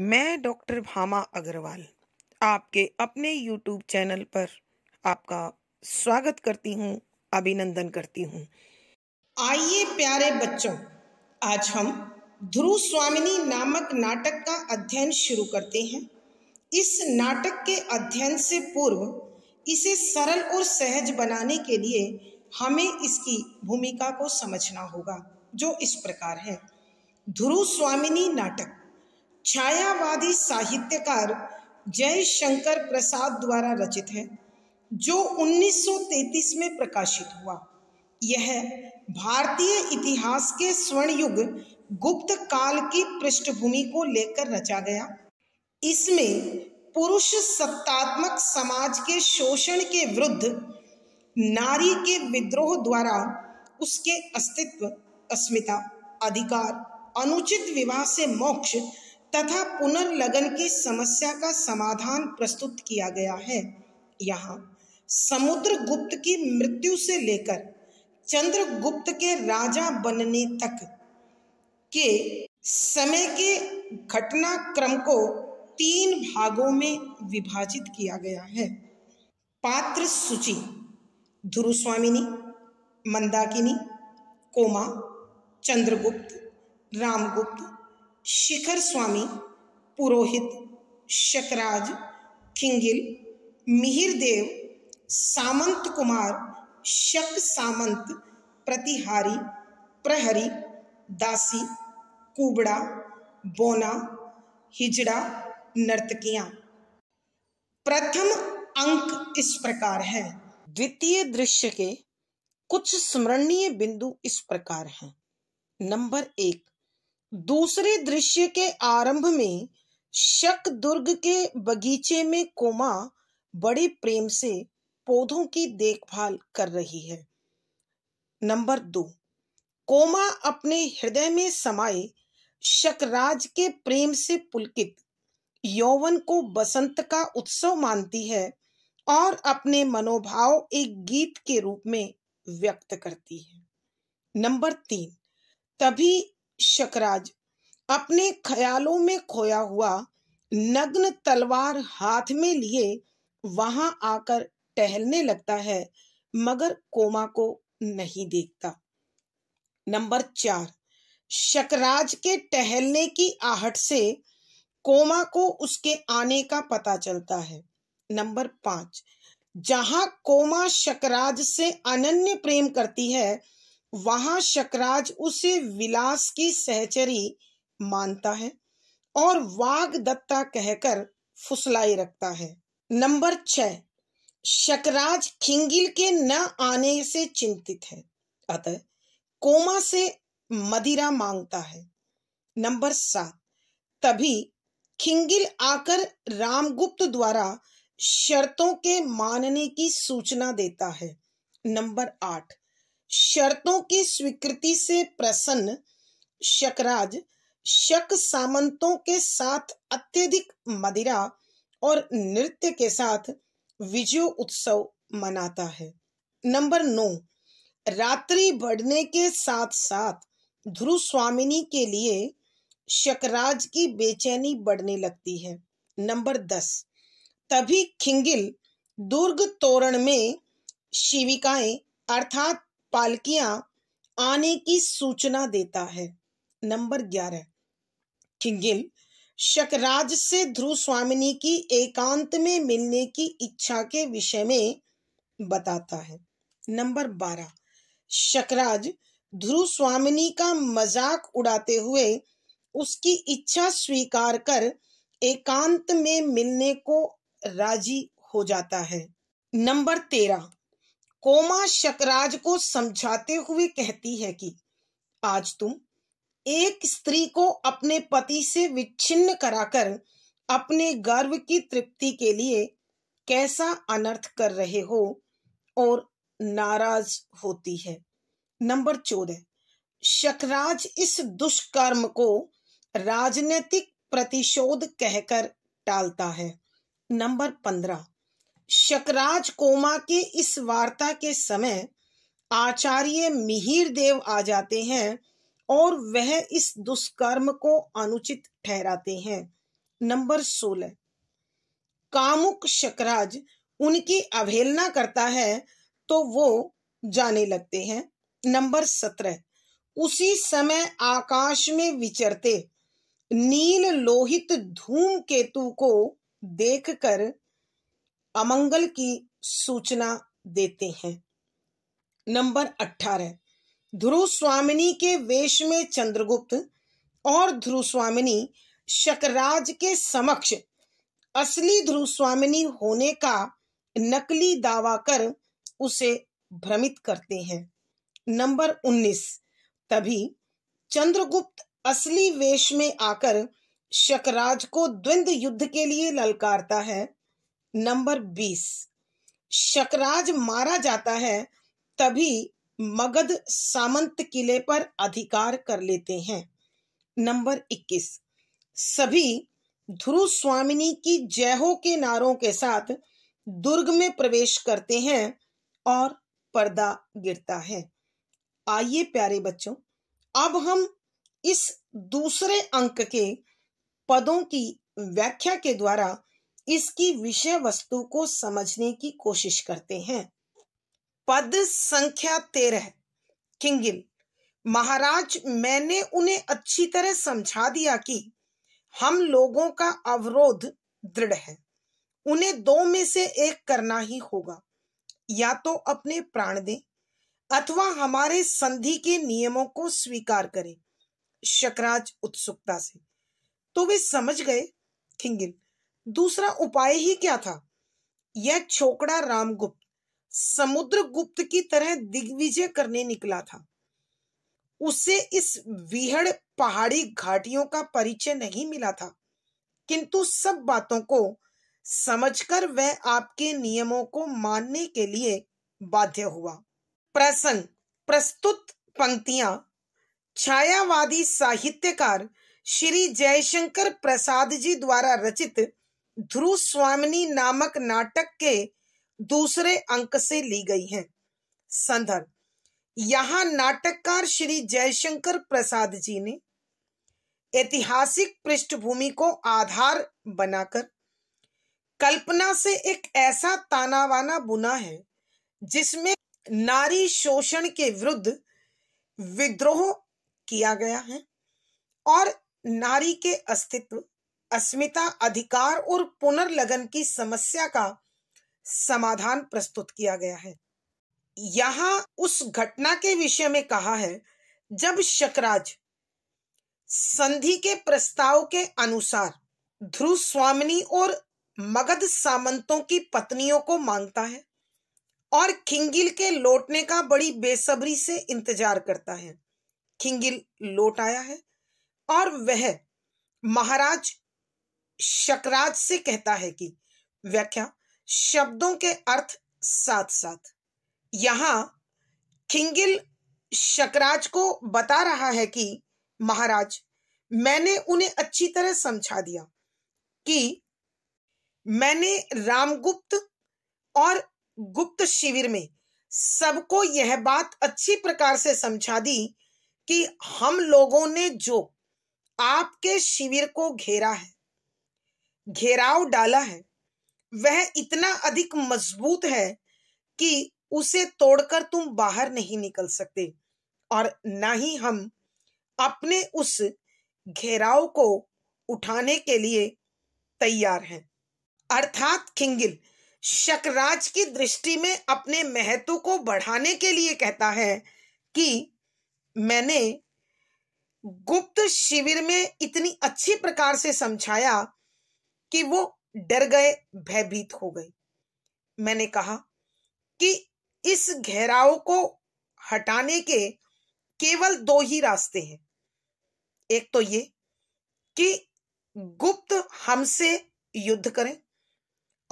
मैं डॉक्टर भामा अग्रवाल आपके अपने यूट्यूब चैनल पर आपका स्वागत करती हूँ अभिनंदन करती हूँ आइए प्यारे बच्चों आज हम ध्रुव स्वामिनी नामक नाटक का अध्ययन शुरू करते हैं इस नाटक के अध्ययन से पूर्व इसे सरल और सहज बनाने के लिए हमें इसकी भूमिका को समझना होगा जो इस प्रकार है ध्रुव स्वामिनी नाटक छायावादी साहित्यकार जयशंकर प्रसाद द्वारा रचित है जो 1933 में प्रकाशित हुआ यह भारतीय इतिहास के स्वर्ण युग गुप्त काल की पृष्ठभूमि को लेकर रचा गया इसमें पुरुष सत्तात्मक समाज के शोषण के विरुद्ध नारी के विद्रोह द्वारा उसके अस्तित्व अस्मिता अधिकार अनुचित विवाह से मोक्ष तथा पुनर्लगन की समस्या का समाधान प्रस्तुत किया गया है यहाँ समुद्रगुप्त की मृत्यु से लेकर चंद्रगुप्त के राजा बनने तक के समय के घटनाक्रम को तीन भागों में विभाजित किया गया है पात्र सूची ध्रुस्वामिनी मंदाकिनी कोमा चंद्रगुप्त रामगुप्त शिखर स्वामी पुरोहित शकराज किंगिल मिहिरदेव सामंत कुमार शक सामंत प्रतिहारी प्रहरी दासी कुबड़ा बोना हिजड़ा नर्तकियां प्रथम अंक इस प्रकार है द्वितीय दृश्य के कुछ स्मरणीय बिंदु इस प्रकार हैं नंबर एक दूसरे दृश्य के आरंभ में शक दुर्ग के बगीचे में कोमा बड़े प्रेम से पौधों की देखभाल कर रही है नंबर दो कोमा अपने हृदय में समाये शकराज के प्रेम से पुलकित यौवन को बसंत का उत्सव मानती है और अपने मनोभाव एक गीत के रूप में व्यक्त करती है नंबर तीन तभी शकराज अपने ख्यालों में खोया हुआ नग्न तलवार हाथ में लिए वहां आकर टहलने लगता है मगर कोमा को नहीं देखता नंबर चार शकराज के टहलने की आहट से कोमा को उसके आने का पता चलता है नंबर पांच जहां कोमा शकराज से अनन्य प्रेम करती है वहां शकराज उसे विलास की सहचरी मानता है और दत्ता कहकर फुसलाई रखता है नंबर छह शकराज खिंगिल के न आने से चिंतित है अतः कोमा से मदिरा मांगता है नंबर सात तभी खिंगिल आकर रामगुप्त द्वारा शर्तों के मानने की सूचना देता है नंबर आठ शर्तों की स्वीकृति से प्रसन्न शकराज शक सामंतों के साथ अत्यधिक मदिरा और नृत्य के साथ विजय उत्सव मनाता है नंबर नौ रात्रि बढ़ने के साथ साथ ध्रुव स्वामिनी के लिए शकराज की बेचैनी बढ़ने लगती है नंबर दस तभी खिंगिल दुर्ग तोरण में शिविकाएं अर्थात पालकियां आने की सूचना देता है नंबर ग्यारह किंगिल शकराज से ध्रुव स्वामिनी की एकांत में मिलने की इच्छा के विषय में बताता है नंबर बारह शकराज ध्रुव स्वामिनी का मजाक उड़ाते हुए उसकी इच्छा स्वीकार कर एकांत में मिलने को राजी हो जाता है नंबर तेरह कोमा शकराज को समझाते हुए कहती है कि आज तुम एक स्त्री को अपने पति से विच्छिन्न कराकर अपने गर्व की तृप्ति के लिए कैसा अनर्थ कर रहे हो और नाराज होती है नंबर चौदह शकराज इस दुष्कर्म को राजनीतिक प्रतिशोध कहकर टालता है नंबर पंद्रह शकराज कोमा के इस वार्ता के समय आचार्य मिहिर देव आ जाते हैं और वह इस दुष्कर्म को अनुचित ठहराते हैं नंबर सोलह कामुक शकराज उनकी अवहेलना करता है तो वो जाने लगते हैं नंबर सत्रह उसी समय आकाश में विचरते नील लोहित धूम केतु को देखकर अमंगल की सूचना देते हैं नंबर अठारह ध्रुव स्वामिनी के वेश में चंद्रगुप्त और ध्रुव स्वामिनी शकराज के समक्ष असली ध्रुव स्वामिनी होने का नकली दावा कर उसे भ्रमित करते हैं नंबर उन्नीस तभी चंद्रगुप्त असली वेश में आकर शकराज को द्वंद्व युद्ध के लिए ललकारता है नंबर बीस शकराज मारा जाता है तभी मगध सामंत किले पर अधिकार कर लेते हैं नंबर इक्कीस सभी ध्रुव स्वामिनी की जयहो के नारों के साथ दुर्ग में प्रवेश करते हैं और पर्दा गिरता है आइए प्यारे बच्चों अब हम इस दूसरे अंक के पदों की व्याख्या के द्वारा इसकी विषय वस्तु को समझने की कोशिश करते हैं पद संख्या तेरह किंगिल महाराज मैंने उन्हें अच्छी तरह समझा दिया कि हम लोगों का अवरोध दृढ़ है उन्हें दो में से एक करना ही होगा या तो अपने प्राण दें अथवा हमारे संधि के नियमों को स्वीकार करें शकराज उत्सुकता से तो वे समझ गए खिंगिल दूसरा उपाय ही क्या था यह छोकड़ा रामगुप्त समुद्र गुप्त की तरह दिग्विजय करने निकला था उसे इस विहड़ पहाड़ी घाटियों का परिचय नहीं मिला था किंतु सब बातों को समझकर वह आपके नियमों को मानने के लिए बाध्य हुआ प्रसंग प्रस्तुत पंक्तियां छायावादी साहित्यकार श्री जयशंकर प्रसाद जी द्वारा रचित ध्रुव स्वामिनी नामक नाटक के दूसरे अंक से ली गई हैं संदर्भ यहाँ नाटककार श्री जयशंकर प्रसाद जी ने ऐतिहासिक पृष्ठभूमि को आधार बनाकर कल्पना से एक ऐसा तानावाना बुना है जिसमें नारी शोषण के विरुद्ध विद्रोह किया गया है और नारी के अस्तित्व अस्मिता अधिकार और पुनर्लगन की समस्या का समाधान प्रस्तुत किया गया है यहां उस घटना के विषय में कहा है जब शकराज संधि के प्रस्ताव के अनुसार ध्रुव स्वामिनी और मगध सामंतों की पत्नियों को मांगता है और खिंगिल के लौटने का बड़ी बेसब्री से इंतजार करता है खिंगिल लौट आया है और वह महाराज शकराज से कहता है कि व्याख्या शब्दों के अर्थ साथ साथ यहां खिंगिल शकराज को बता रहा है कि महाराज मैंने उन्हें अच्छी तरह समझा दिया कि मैंने रामगुप्त और गुप्त शिविर में सबको यह बात अच्छी प्रकार से समझा दी कि हम लोगों ने जो आपके शिविर को घेरा है घेराव डाला है वह इतना अधिक मजबूत है कि उसे तोड़कर तुम बाहर नहीं निकल सकते और ना ही हम अपने उस घेराव को उठाने के लिए तैयार हैं अर्थात खिंगिल शकराज की दृष्टि में अपने महत्व को बढ़ाने के लिए कहता है कि मैंने गुप्त शिविर में इतनी अच्छी प्रकार से समझाया कि वो डर गए भयभीत हो गए मैंने कहा कि इस घेराव को हटाने के केवल दो ही रास्ते हैं एक तो ये कि गुप्त हमसे युद्ध करें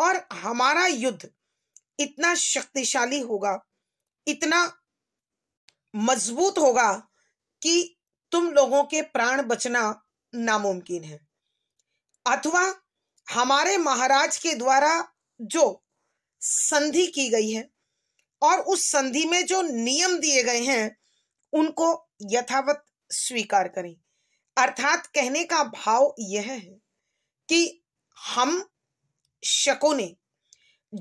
और हमारा युद्ध इतना शक्तिशाली होगा इतना मजबूत होगा कि तुम लोगों के प्राण बचना नामुमकिन है अथवा हमारे महाराज के द्वारा जो संधि की गई है और उस संधि में जो नियम दिए गए हैं उनको यथावत स्वीकार करें अर्थात कहने का भाव यह है कि हम शकों ने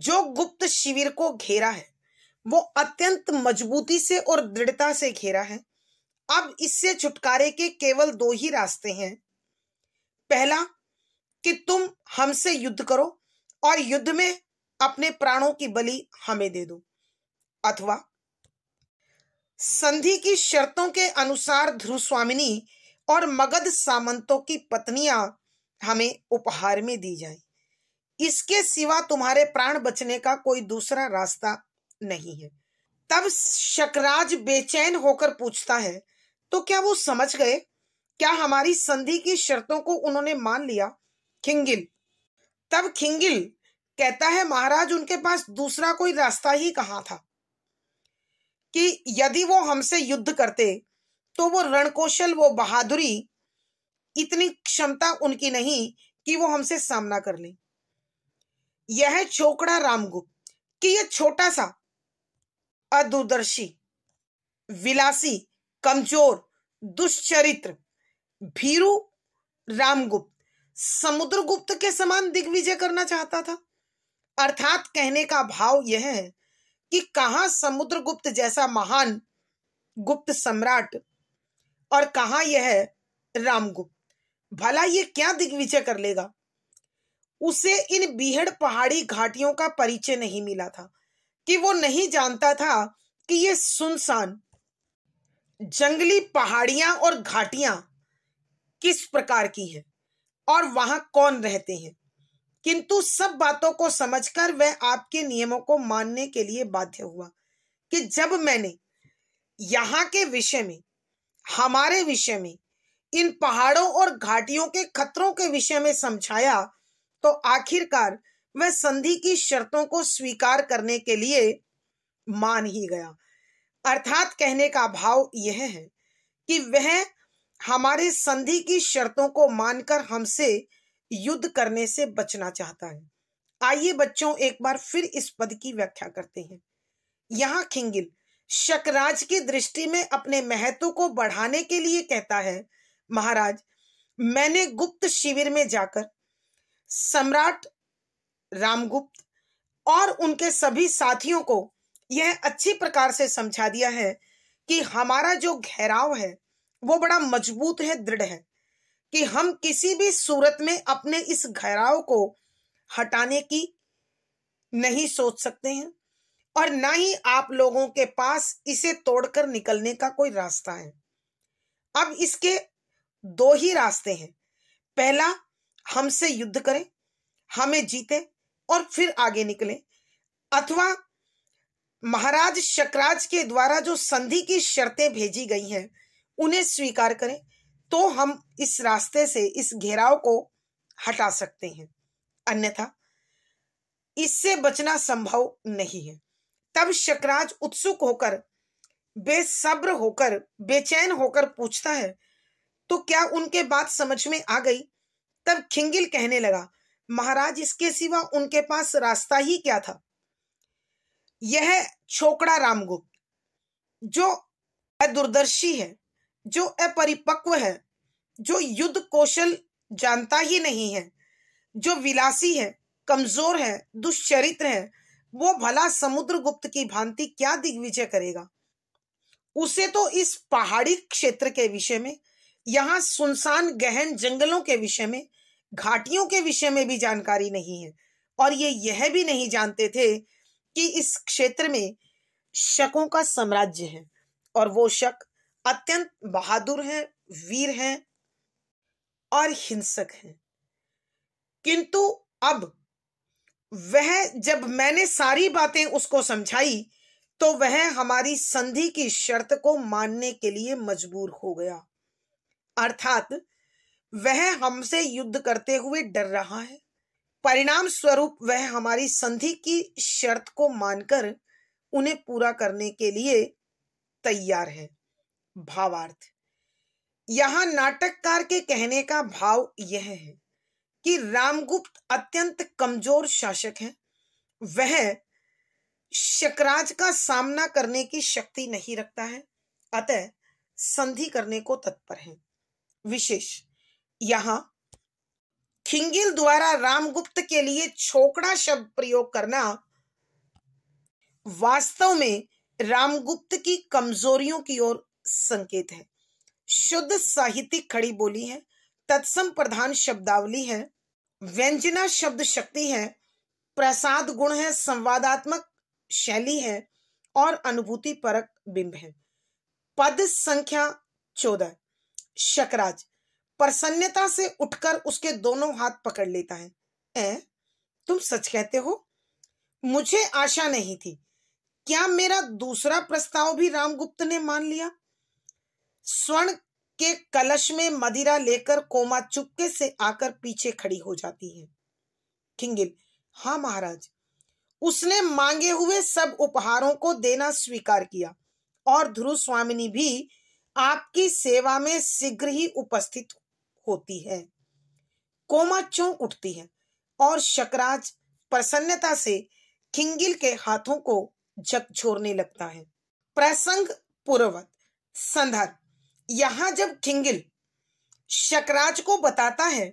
जो गुप्त शिविर को घेरा है वो अत्यंत मजबूती से और दृढ़ता से घेरा है अब इससे छुटकारे के केवल दो ही रास्ते हैं पहला कि तुम हमसे युद्ध करो और युद्ध में अपने प्राणों की बलि हमें दे दो अथवा संधि की शर्तों के अनुसार ध्रुव स्वामिनी और मगध सामंतों की पत्नियां हमें उपहार में दी जाएं। इसके सिवा तुम्हारे प्राण बचने का कोई दूसरा रास्ता नहीं है तब शकराज बेचैन होकर पूछता है तो क्या वो समझ गए क्या हमारी संधि की शर्तों को उन्होंने मान लिया खिंगिल तब खिंगिल कहता है महाराज उनके पास दूसरा कोई रास्ता ही कहाँ था कि यदि वो हमसे युद्ध करते तो वो रणकौशल वो बहादुरी इतनी क्षमता उनकी नहीं कि वो हमसे सामना कर ले यह छोकड़ा रामगुप्त कि यह छोटा सा अदूरदर्शी विलासी कमजोर दुष्चरित्र भीरू रामगुप्त समुद्रगुप्त के समान दिग्विजय करना चाहता था अर्थात कहने का भाव यह है कि कहा समुद्रगुप्त जैसा महान गुप्त सम्राट और कहा यह है रामगुप्त भला ये क्या दिग्विजय कर लेगा उसे इन बीहड़ पहाड़ी घाटियों का परिचय नहीं मिला था कि वो नहीं जानता था कि ये सुनसान जंगली पहाड़ियां और घाटियां किस प्रकार की है और वहां कौन रहते हैं किंतु सब बातों को समझकर वह आपके नियमों को मानने के लिए बाध्य हुआ कि जब मैंने यहाँ के विषय में हमारे विषय में इन पहाड़ों और घाटियों के खतरों के विषय में समझाया तो आखिरकार वह संधि की शर्तों को स्वीकार करने के लिए मान ही गया अर्थात कहने का भाव यह है कि वह हमारे संधि की शर्तों को मानकर हमसे युद्ध करने से बचना चाहता है आइए बच्चों एक बार फिर इस पद की व्याख्या करते हैं यहाँ खिंगिल शकराज की दृष्टि में अपने महत्व को बढ़ाने के लिए कहता है महाराज मैंने गुप्त शिविर में जाकर सम्राट रामगुप्त और उनके सभी साथियों को यह अच्छी प्रकार से समझा दिया है कि हमारा जो घेराव है वो बड़ा मजबूत है दृढ़ है कि हम किसी भी सूरत में अपने इस घराव को हटाने की नहीं सोच सकते हैं और ना ही आप लोगों के पास इसे तोड़कर निकलने का कोई रास्ता है अब इसके दो ही रास्ते हैं पहला हमसे युद्ध करें हमें जीते और फिर आगे निकले अथवा महाराज शकराज के द्वारा जो संधि की शर्तें भेजी गई हैं उन्हें स्वीकार करें तो हम इस रास्ते से इस घेराव को हटा सकते हैं अन्यथा इससे बचना संभव नहीं है तब शकराज उत्सुक होकर बेसब्र होकर बेचैन होकर पूछता है तो क्या उनके बात समझ में आ गई तब खिंगिल कहने लगा महाराज इसके सिवा उनके पास रास्ता ही क्या था यह छोकड़ा रामगुप्त जो दुर्दर्शी है जो अपरिपक्व है जो युद्ध कौशल जानता ही नहीं है जो विलासी है कमजोर है दुश्चरित्र है वो भला समुद्र गुप्त की भांति क्या दिग्विजय करेगा उसे तो इस पहाड़ी क्षेत्र के विषय में यहाँ सुनसान गहन जंगलों के विषय में घाटियों के विषय में भी जानकारी नहीं है और ये यह भी नहीं जानते थे कि इस क्षेत्र में शकों का साम्राज्य है और वो शक अत्यंत बहादुर हैं वीर हैं और हिंसक हैं किंतु अब वह जब मैंने सारी बातें उसको समझाई तो वह हमारी संधि की शर्त को मानने के लिए मजबूर हो गया अर्थात वह हमसे युद्ध करते हुए डर रहा है परिणाम स्वरूप वह हमारी संधि की शर्त को मानकर उन्हें पूरा करने के लिए तैयार है भावार्थ यहां नाटककार के कहने का भाव यह है कि रामगुप्त अत्यंत कमजोर शासक है वह शकराज का सामना करने की शक्ति नहीं रखता है अतः संधि करने को तत्पर है विशेष यहां खिंगिल द्वारा रामगुप्त के लिए छोकड़ा शब्द प्रयोग करना वास्तव में रामगुप्त की कमजोरियों की ओर संकेत है शुद्ध साहित्यिक खड़ी बोली है तत्सम प्रधान शब्दावली है व्यंजना शब्द शक्ति है प्रसाद गुण है संवादात्मक शैली है और अनुभूति परक बिंब है पद संख्या चौदह शकराज प्रसन्नता से उठकर उसके दोनों हाथ पकड़ लेता है ए, तुम सच कहते हो मुझे आशा नहीं थी क्या मेरा दूसरा प्रस्ताव भी रामगुप्त ने मान लिया स्वर्ण के कलश में मदिरा लेकर कोमा चुपके से आकर पीछे खड़ी हो जाती है खिंगिल हाँ महाराज उसने मांगे हुए सब उपहारों को देना स्वीकार किया और ध्रुव स्वामिनी भी आपकी सेवा में शीघ्र ही उपस्थित होती है कोमा चौंक उठती है और शकराज प्रसन्नता से खिंगिल के हाथों को झकझोरने लगता है प्रसंग पूर्वत संदर्भ यहां जब खिंगिल शकराज को बताता है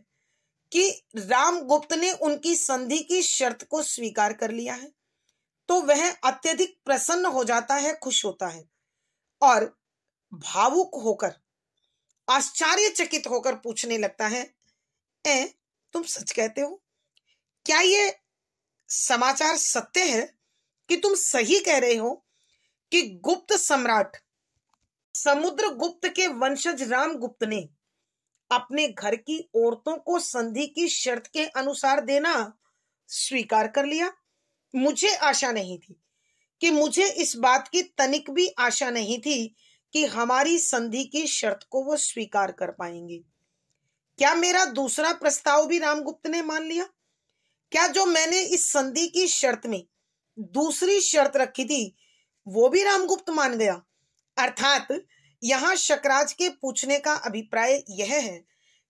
कि रामगुप्त ने उनकी संधि की शर्त को स्वीकार कर लिया है तो वह अत्यधिक प्रसन्न हो जाता है खुश होता है और भावुक होकर आश्चर्यचकित होकर पूछने लगता है ए तुम सच कहते हो क्या ये समाचार सत्य है कि तुम सही कह रहे हो कि गुप्त सम्राट समुद्र गुप्त के वंशज रामगुप्त ने अपने घर की औरतों को संधि की शर्त के अनुसार देना स्वीकार कर लिया मुझे आशा नहीं थी कि मुझे इस बात की तनिक भी आशा नहीं थी कि हमारी संधि की शर्त को वो स्वीकार कर पाएंगे क्या मेरा दूसरा प्रस्ताव भी रामगुप्त ने मान लिया क्या जो मैंने इस संधि की शर्त में दूसरी शर्त रखी थी वो भी रामगुप्त मान गया अर्थात यहाँ शकराज के पूछने का अभिप्राय यह है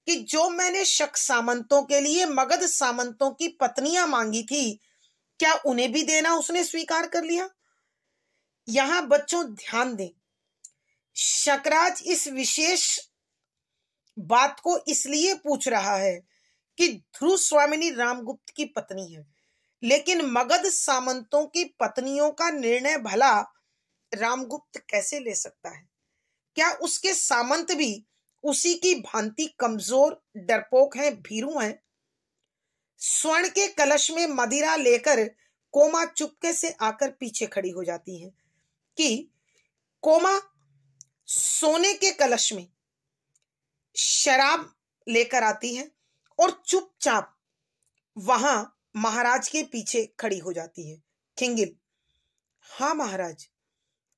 कि जो मैंने शक सामंतों के लिए मगध सामंतों की पत्नियां मांगी थी क्या उन्हें भी देना उसने स्वीकार कर लिया यहां बच्चों ध्यान दें शकराज इस विशेष बात को इसलिए पूछ रहा है कि ध्रुव स्वामिनी रामगुप्त की पत्नी है लेकिन मगध सामंतों की पत्नियों का निर्णय भला रामगुप्त कैसे ले सकता है क्या उसके सामंत भी उसी की भांति कमजोर डरपोक हैं भीरू हैं स्वर्ण के कलश में मदिरा लेकर कोमा चुपके से आकर पीछे खड़ी हो जाती है कि कोमा सोने के कलश में शराब लेकर आती है और चुपचाप वहां महाराज के पीछे खड़ी हो जाती है खिंगिल हाँ महाराज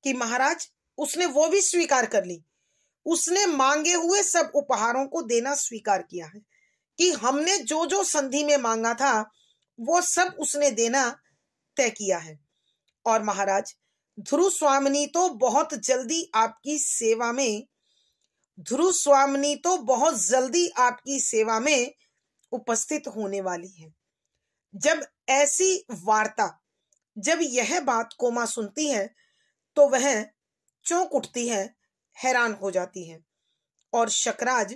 कि महाराज उसने वो भी स्वीकार कर ली उसने मांगे हुए सब उपहारों को देना स्वीकार किया है कि हमने जो जो संधि में मांगा था वो सब उसने देना तय किया है और महाराज ध्रुव स्वामिनी तो बहुत जल्दी आपकी सेवा में ध्रुव स्वामिनी तो बहुत जल्दी आपकी सेवा में उपस्थित होने वाली है जब ऐसी वार्ता जब यह बात कोमा सुनती है तो वह चौंक उठती है हैरान हो जाती है और शकराज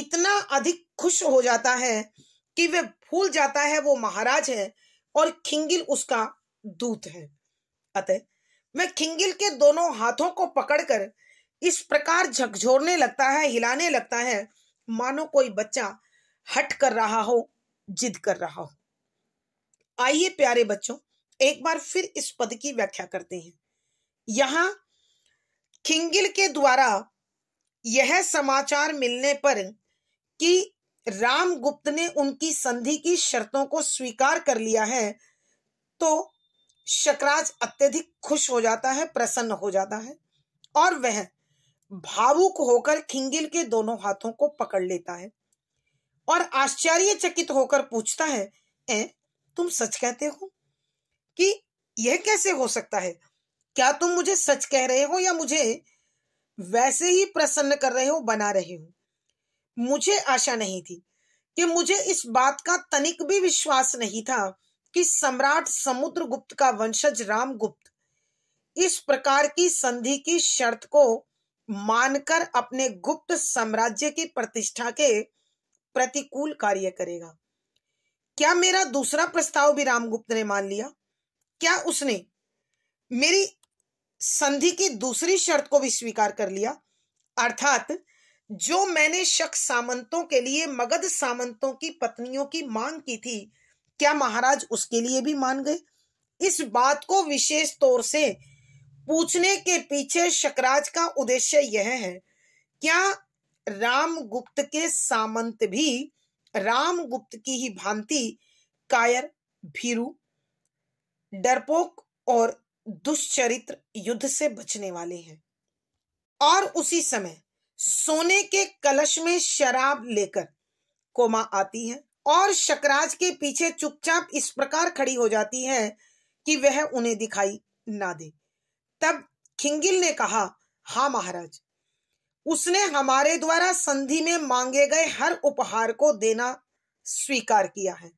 इतना अधिक खुश हो जाता है कि वे भूल जाता है वो महाराज है और खिंगिल उसका दूत है अतः मैं खिंगिल के दोनों हाथों को पकड़कर इस प्रकार झकझोरने लगता है हिलाने लगता है मानो कोई बच्चा हट कर रहा हो जिद कर रहा हो आइए प्यारे बच्चों एक बार फिर इस पद की व्याख्या करते हैं यहां खिंगिल के द्वारा यह समाचार मिलने पर कि रामगुप्त ने उनकी संधि की शर्तों को स्वीकार कर लिया है तो शकराज अत्यधिक खुश हो जाता है प्रसन्न हो जाता है और वह भावुक होकर खिंगिल के दोनों हाथों को पकड़ लेता है और आश्चर्यचकित होकर पूछता है ए तुम सच कहते हो कि यह कैसे हो सकता है क्या तुम मुझे सच कह रहे हो या मुझे वैसे ही प्रसन्न कर रहे हो बना रहे हो मुझे आशा नहीं थी कि मुझे इस बात का तनिक भी विश्वास नहीं था कि सम्राट समुद्रगुप्त का वंशज रामगुप्त इस प्रकार की संधि की शर्त को मानकर अपने गुप्त साम्राज्य की प्रतिष्ठा के प्रतिकूल कार्य करेगा क्या मेरा दूसरा प्रस्ताव भी रामगुप्त ने मान लिया क्या उसने मेरी संधि की दूसरी शर्त को भी स्वीकार कर लिया अर्थात जो मैंने शक सामंतों के लिए मगध सामंतों की पत्नियों की मांग की थी क्या महाराज उसके लिए भी मान गए इस बात को विशेष तौर से पूछने के पीछे शकराज का उद्देश्य यह है क्या राम गुप्त के सामंत भी रामगुप्त की ही भांति कायर भीरू डरपोक और दुष्चरित्र युद्ध से बचने वाले हैं और उसी समय सोने के कलश में शराब लेकर कोमा आती है और शकराज के पीछे चुपचाप इस प्रकार खड़ी हो जाती है कि वह उन्हें दिखाई ना दे तब खिंगिल ने कहा हा महाराज उसने हमारे द्वारा संधि में मांगे गए हर उपहार को देना स्वीकार किया है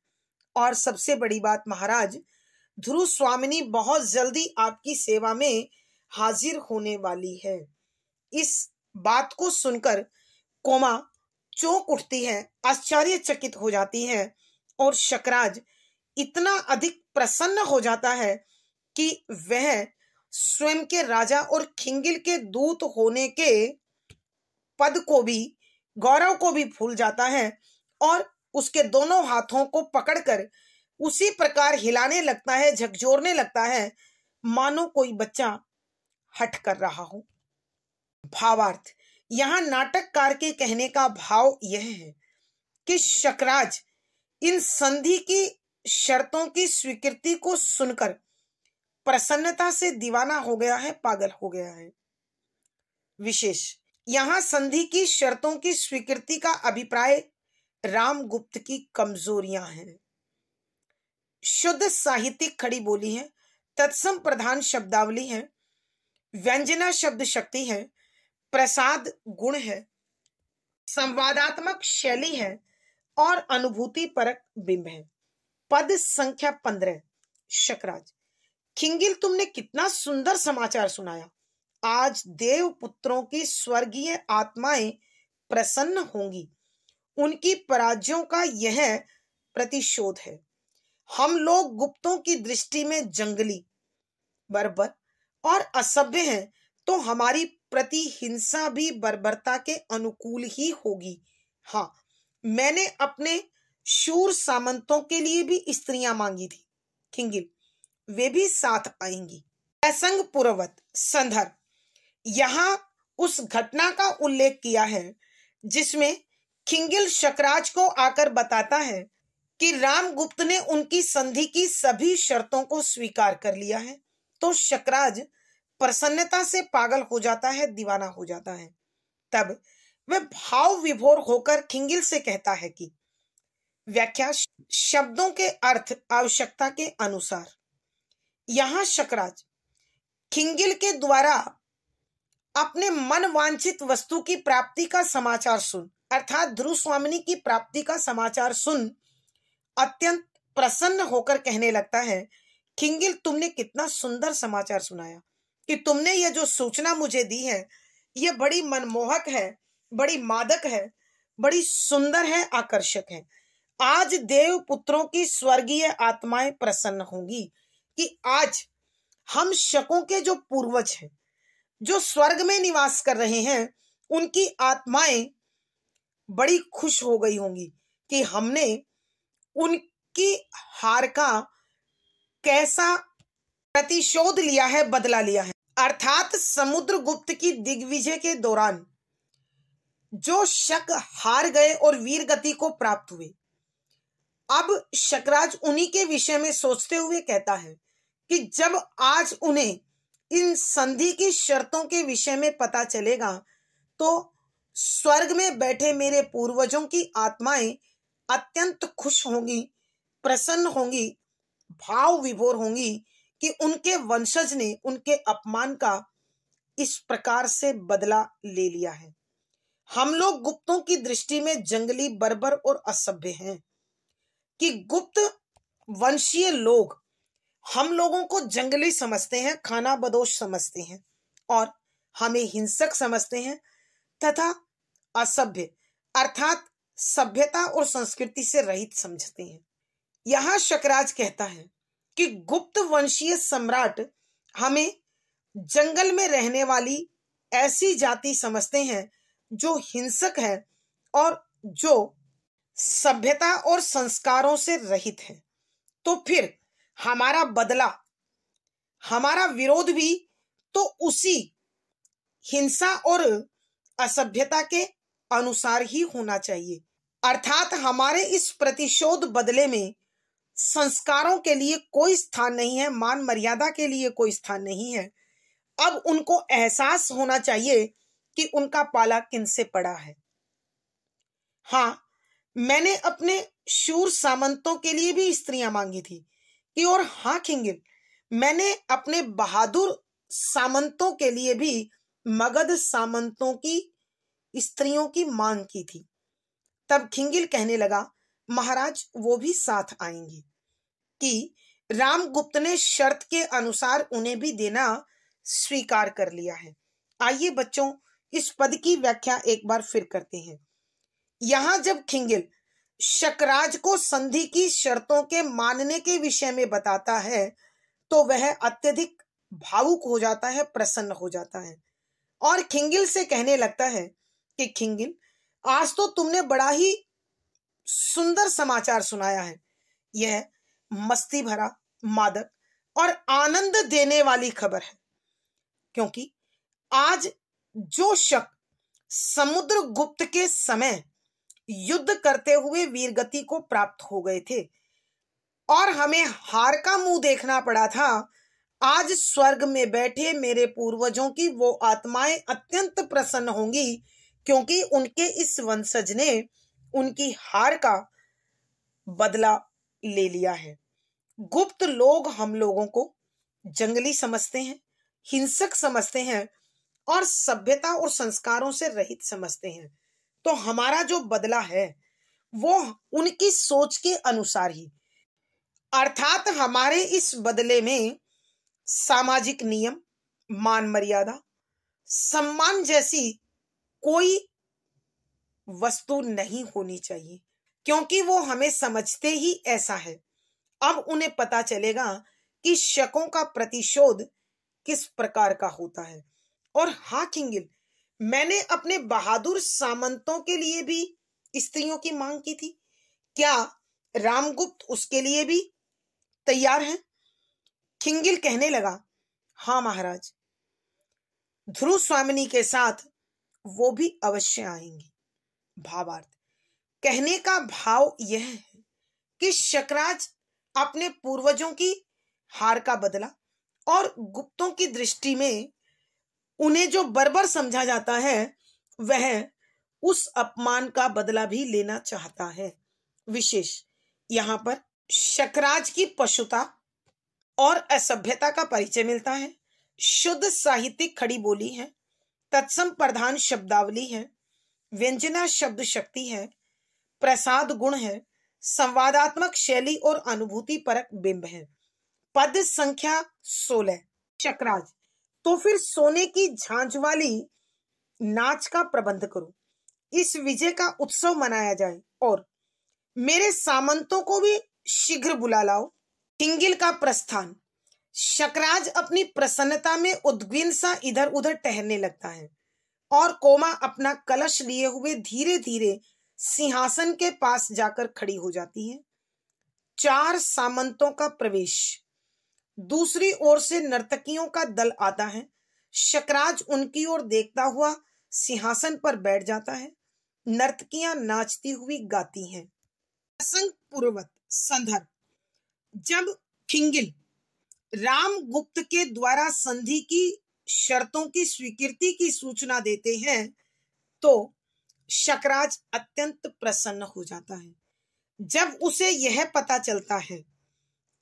और सबसे बड़ी बात महाराज ध्रुव स्वामिनी बहुत जल्दी आपकी सेवा में हाजिर होने वाली है इस बात को सुनकर कोमा चौंक उठती है आश्चर्यचकित हो जाती है और शकराज इतना अधिक प्रसन्न हो जाता है कि वह स्वयं के राजा और खिंगिल के दूत होने के पद को भी गौरव को भी भूल जाता है और उसके दोनों हाथों को पकड़कर उसी प्रकार हिलाने लगता है झकझोरने लगता है मानो कोई बच्चा हट कर रहा हो भावार्थ यहाँ नाटककार के कहने का भाव यह है कि शकराज इन संधि की शर्तों की स्वीकृति को सुनकर प्रसन्नता से दीवाना हो गया है पागल हो गया है विशेष यहां संधि की शर्तों की स्वीकृति का अभिप्राय रामगुप्त की कमजोरियां हैं शुद्ध साहित्यिक खड़ी बोली है तत्सम प्रधान शब्दावली है व्यंजना शब्द शक्ति है प्रसाद गुण है संवादात्मक शैली है और अनुभूति परक बिंब है पद संख्या पंद्रह शकराज खिंगिल तुमने कितना सुंदर समाचार सुनाया आज देव पुत्रों की स्वर्गीय आत्माएं प्रसन्न होंगी उनकी पराजयों का यह प्रतिशोध है हम लोग गुप्तों की दृष्टि में जंगली बर्बर और असभ्य हैं तो हमारी प्रति हिंसा भी बर्बरता के अनुकूल ही होगी हाँ मैंने अपने शूर सामंतों के लिए भी स्त्रियां मांगी थी खिंगिल वे भी साथ आएंगी असंग पुरवत संधर यहाँ उस घटना का उल्लेख किया है जिसमें खिंगिल शकराज को आकर बताता है कि रामगुप्त ने उनकी संधि की सभी शर्तों को स्वीकार कर लिया है तो शकराज प्रसन्नता से पागल हो जाता है दीवाना हो जाता है तब वह भाव विभोर होकर खिंगिल से कहता है कि व्याख्या शब्दों के अर्थ आवश्यकता के अनुसार यहां शकराज खिंगिल के द्वारा अपने मन वांछित वस्तु की प्राप्ति का समाचार सुन अर्थात ध्रुव स्वामिनी की प्राप्ति का समाचार सुन अत्यंत प्रसन्न होकर कहने लगता है खिंगिल तुमने कितना सुंदर समाचार सुनाया कि तुमने यह जो सूचना मुझे दी है यह बड़ी मनमोहक है बड़ी मादक है बड़ी सुंदर है आकर्षक है आज देव पुत्रों की स्वर्गीय आत्माएं प्रसन्न होंगी कि आज हम शकों के जो पूर्वज हैं जो स्वर्ग में निवास कर रहे हैं उनकी आत्माएं बड़ी खुश हो गई होंगी कि हमने उनकी हार का कैसा प्रतिशोध लिया है बदला लिया है अर्थात समुद्र गुप्त की दिग्विजय के दौरान जो शक हार गए और वीर गति को प्राप्त हुए अब शकराज उन्हीं के विषय में सोचते हुए कहता है कि जब आज उन्हें इन संधि की शर्तों के विषय में पता चलेगा तो स्वर्ग में बैठे मेरे पूर्वजों की आत्माएं अत्यंत खुश होंगी प्रसन्न होंगी भाव विभोर होंगी कि उनके वंशज ने उनके अपमान का इस प्रकार से बदला ले लिया है हम लोग गुप्तों की दृष्टि में जंगली बर्बर और असभ्य हैं कि गुप्त वंशीय लोग हम लोगों को जंगली समझते हैं खाना बदोश समझते हैं और हमें हिंसक समझते हैं तथा असभ्य अर्थात सभ्यता और संस्कृति से रहित समझते हैं यहां शकराज कहता है कि गुप्त वंशीय सम्राट हमें जंगल में रहने वाली ऐसी जाति समझते हैं जो हिंसक है और जो सभ्यता और संस्कारों से रहित है तो फिर हमारा बदला हमारा विरोध भी तो उसी हिंसा और असभ्यता के अनुसार ही होना चाहिए अर्थात हमारे इस प्रतिशोध बदले में संस्कारों के लिए कोई स्थान नहीं है मान मर्यादा के लिए कोई स्थान नहीं है अब उनको एहसास होना चाहिए कि उनका पाला किन से पड़ा है हाँ मैंने अपने शूर सामंतों के लिए भी स्त्रियां मांगी थी कि और हाँ खिंगिर मैंने अपने बहादुर सामंतों के लिए भी मगध सामंतों की स्त्रियों की मांग की थी तब खिंगिल कहने लगा महाराज वो भी साथ आएंगे कि रामगुप्त ने शर्त के अनुसार उन्हें भी देना स्वीकार कर लिया है आइए बच्चों इस पद की व्याख्या एक बार फिर करते हैं यहां जब खिंगिल शकराज को संधि की शर्तों के मानने के विषय में बताता है तो वह अत्यधिक भावुक हो जाता है प्रसन्न हो जाता है और खिंगिल से कहने लगता है कि खिंगिल आज तो तुमने बड़ा ही सुंदर समाचार सुनाया है यह मस्ती भरा मादक और आनंद देने वाली खबर है क्योंकि आज जो शक समुद्र गुप्त के समय युद्ध करते हुए वीरगति को प्राप्त हो गए थे और हमें हार का मुंह देखना पड़ा था आज स्वर्ग में बैठे मेरे पूर्वजों की वो आत्माएं अत्यंत प्रसन्न होंगी क्योंकि उनके इस वंशज ने उनकी हार का बदला ले लिया है गुप्त लोग हम लोगों को जंगली समझते हैं हिंसक समझते हैं और सभ्यता और संस्कारों से रहित समझते हैं तो हमारा जो बदला है वो उनकी सोच के अनुसार ही अर्थात हमारे इस बदले में सामाजिक नियम मान मर्यादा सम्मान जैसी कोई वस्तु नहीं होनी चाहिए क्योंकि वो हमें समझते ही ऐसा है अब उन्हें पता चलेगा कि शकों का प्रतिशोध किस प्रकार का होता है और हा किंगिल मैंने अपने बहादुर सामंतों के लिए भी स्त्रियों की मांग की थी क्या रामगुप्त उसके लिए भी तैयार हैं खिंगिल कहने लगा हाँ महाराज ध्रुव स्वामिनी के साथ वो भी अवश्य आएंगी भावार्थ कहने का भाव यह है कि शकराज अपने पूर्वजों की हार का बदला और गुप्तों की दृष्टि में उन्हें जो बर्बर समझा जाता है वह उस अपमान का बदला भी लेना चाहता है विशेष यहाँ पर शकराज की पशुता और असभ्यता का परिचय मिलता है शुद्ध साहित्यिक खड़ी बोली है तत्सम प्रधान शब्दावली है व्यंजना शब्द शक्ति है प्रसाद गुण है संवादात्मक शैली और अनुभूति परक बिंब है पद संख्या सोलह चक्राज तो फिर सोने की झांझ वाली नाच का प्रबंध करो इस विजय का उत्सव मनाया जाए और मेरे सामंतों को भी शीघ्र बुला लाओ टिंगिल का प्रस्थान शकराज अपनी प्रसन्नता में उद्विन सा इधर उधर टहलने लगता है और कोमा अपना कलश लिए हुए धीरे धीरे सिंहासन के पास जाकर खड़ी हो जाती है चार सामंतों का प्रवेश दूसरी ओर से नर्तकियों का दल आता है शकराज उनकी ओर देखता हुआ सिंहासन पर बैठ जाता है नर्तकियां नाचती हुई गाती हैं प्रसंग पूर्वत संदर्भ जब खिंगिल रामगुप्त के द्वारा संधि की शर्तों की स्वीकृति की सूचना देते हैं तो शकराज अत्यंत प्रसन्न हो जाता है जब उसे यह पता चलता है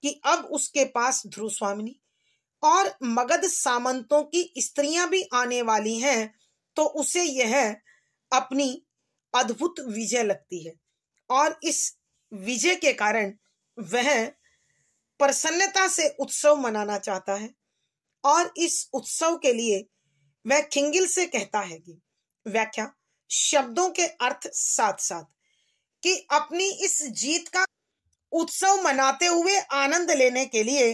कि अब उसके पास ध्रुव स्वामिनी और मगध सामंतों की स्त्रियां भी आने वाली हैं तो उसे यह अपनी अद्भुत विजय लगती है और इस विजय के कारण वह प्रसन्नता से उत्सव मनाना चाहता है और इस उत्सव के लिए वह खिंगिल से कहता है कि व्याख्या शब्दों के अर्थ साथ साथ कि अपनी इस जीत का उत्सव मनाते हुए आनंद लेने के लिए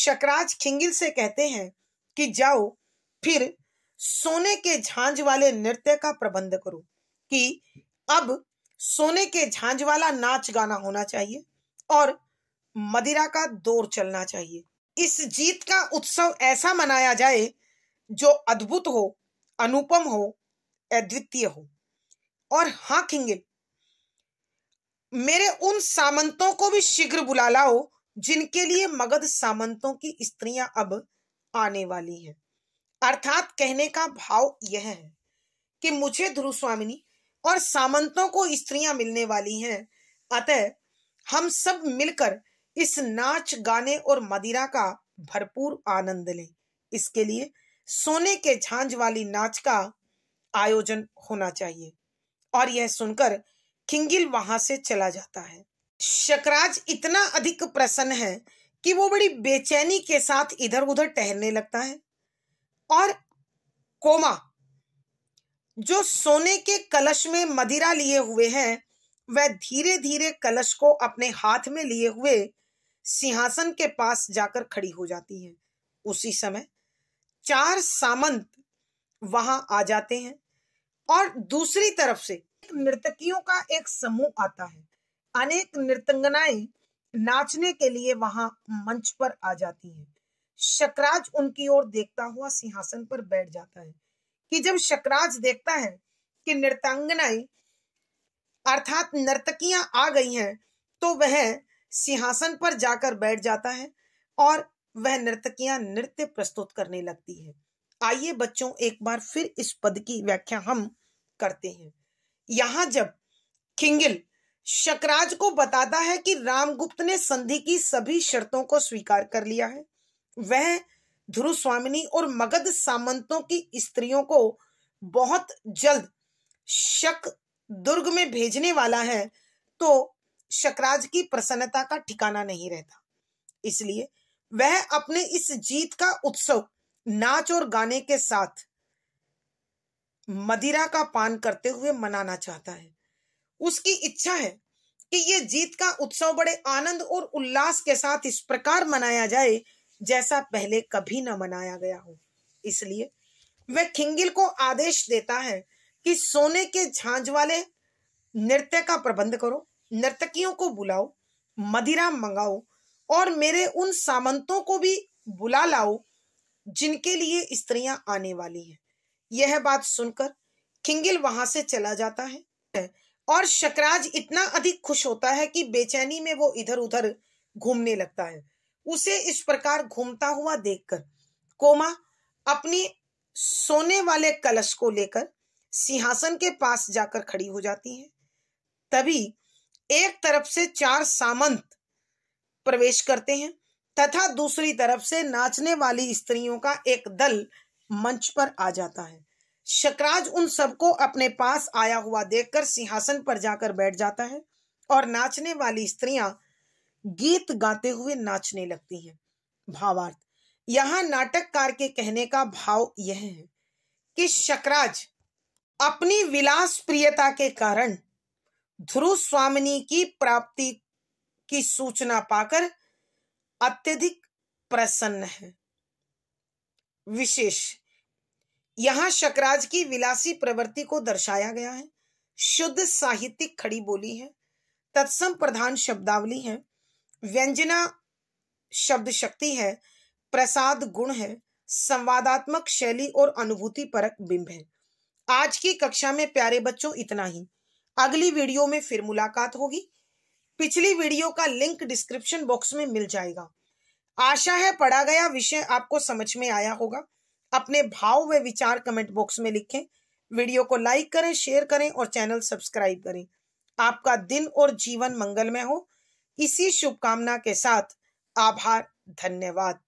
शकराज खिंगिल से कहते हैं कि जाओ फिर सोने के झांझ वाले नृत्य का प्रबंध करो कि अब सोने के झांझ वाला नाच गाना होना चाहिए और मदिरा का दौर चलना चाहिए इस जीत का उत्सव ऐसा मनाया जाए जो अद्भुत हो अनुपम हो अद्वितीय हो और हाँ खिंगिल मेरे उन सामंतों को भी शीघ्र बुला लाओ जिनके लिए मगध सामंतों की स्त्रियां अब आने वाली हैं अर्थात कहने का भाव यह है कि मुझे ध्रुव स्वामिनी और सामंतों को स्त्रियां मिलने वाली हैं अतः हम सब मिलकर इस नाच गाने और मदिरा का भरपूर आनंद लें इसके लिए सोने के झांझ वाली नाच का आयोजन होना चाहिए और यह सुनकर खिंगिल वहां से चला जाता है शकराज इतना अधिक प्रसन्न है कि वो बड़ी बेचैनी के साथ इधर उधर टहलने लगता है और कोमा जो सोने के कलश में मदिरा लिए हुए हैं वह धीरे धीरे कलश को अपने हाथ में लिए हुए सिंहासन के पास जाकर खड़ी हो जाती हैं उसी समय चार सामंत वहां आ जाते हैं और दूसरी तरफ से नर्तकियों का एक समूह आता है अनेक नृतंगनाएं नाचने के लिए वहां मंच पर आ जाती हैं शकराज उनकी ओर देखता हुआ सिंहासन पर बैठ जाता है कि जब शकराज देखता है कि नृतंगनाएं अर्थात नर्तकियां आ गई हैं तो वह सिंहासन पर जाकर बैठ जाता है और वह नर्तकियां नृत्य प्रस्तुत करने लगती है आइए बच्चों एक बार फिर इस पद की व्याख्या हम करते हैं यहां जब खिंगिल शकराज को बताता है कि रामगुप्त ने संधि की सभी शर्तों को स्वीकार कर लिया है वह ध्रुव स्वामिनी और मगध सामंतों की स्त्रियों को बहुत जल्द शक दुर्ग में भेजने वाला है तो शकराज की प्रसन्नता का ठिकाना नहीं रहता इसलिए वह अपने इस जीत का उत्सव नाच और गाने के साथ मदिरा का पान करते हुए मनाना चाहता है उसकी इच्छा है कि यह जीत का उत्सव बड़े आनंद और उल्लास के साथ इस प्रकार मनाया जाए जैसा पहले कभी न मनाया गया हो इसलिए वह खिंगिल को आदेश देता है कि सोने के झांझ वाले नृत्य का प्रबंध करो नर्तकियों को बुलाओ मदिरा मंगाओ और मेरे उन सामंतों को भी बुला लाओ जिनके लिए स्त्रियां आने वाली हैं यह बात सुनकर खिंगिल वहां से चला जाता है और शकराज इतना अधिक खुश होता है कि बेचैनी में वो इधर उधर घूमने लगता है उसे इस प्रकार घूमता हुआ देखकर कोमा अपनी सोने वाले कलश को लेकर सिंहासन के पास जाकर खड़ी हो जाती है तभी एक तरफ से चार सामंत प्रवेश करते हैं तथा दूसरी तरफ से नाचने वाली स्त्रियों का एक दल मंच पर आ जाता है शकराज उन सबको अपने पास आया हुआ देखकर सिंहासन पर जाकर बैठ जाता है और नाचने वाली स्त्रियां गीत गाते हुए नाचने लगती हैं भावार्थ यहाँ नाटककार के कहने का भाव यह है कि शकराज अपनी विलास प्रियता के कारण ध्रुव स्वामिनी की प्राप्ति की सूचना पाकर अत्यधिक प्रसन्न है विशेष यहां शकराज की विलासी प्रवृत्ति को दर्शाया गया है शुद्ध साहित्यिक खड़ी बोली है तत्सम प्रधान शब्दावली है व्यंजना शब्द शक्ति है प्रसाद गुण है संवादात्मक शैली और अनुभूति परक बिंब है आज की कक्षा में प्यारे बच्चों इतना ही अगली वीडियो में फिर मुलाकात होगी पिछली वीडियो का लिंक डिस्क्रिप्शन बॉक्स में मिल जाएगा आशा है पढ़ा गया विषय आपको समझ में आया होगा अपने भाव व विचार कमेंट बॉक्स में लिखें वीडियो को लाइक करें शेयर करें और चैनल सब्सक्राइब करें आपका दिन और जीवन मंगलमय हो इसी शुभकामना के साथ आभार धन्यवाद